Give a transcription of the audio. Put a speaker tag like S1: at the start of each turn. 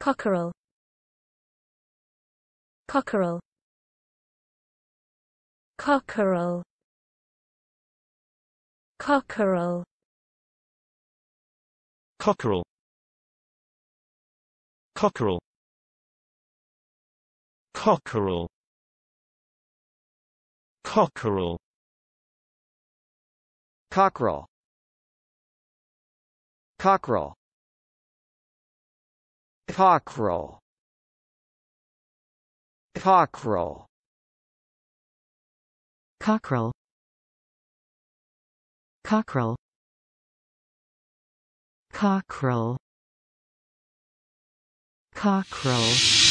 S1: Cockerel Cockerel Cockerel Cockerel Cockerel Cockerel Cockerel Cockerel Cockerel Cockerel Cockerel Cockerel Cockerel Cockerel Cockerel Cockerel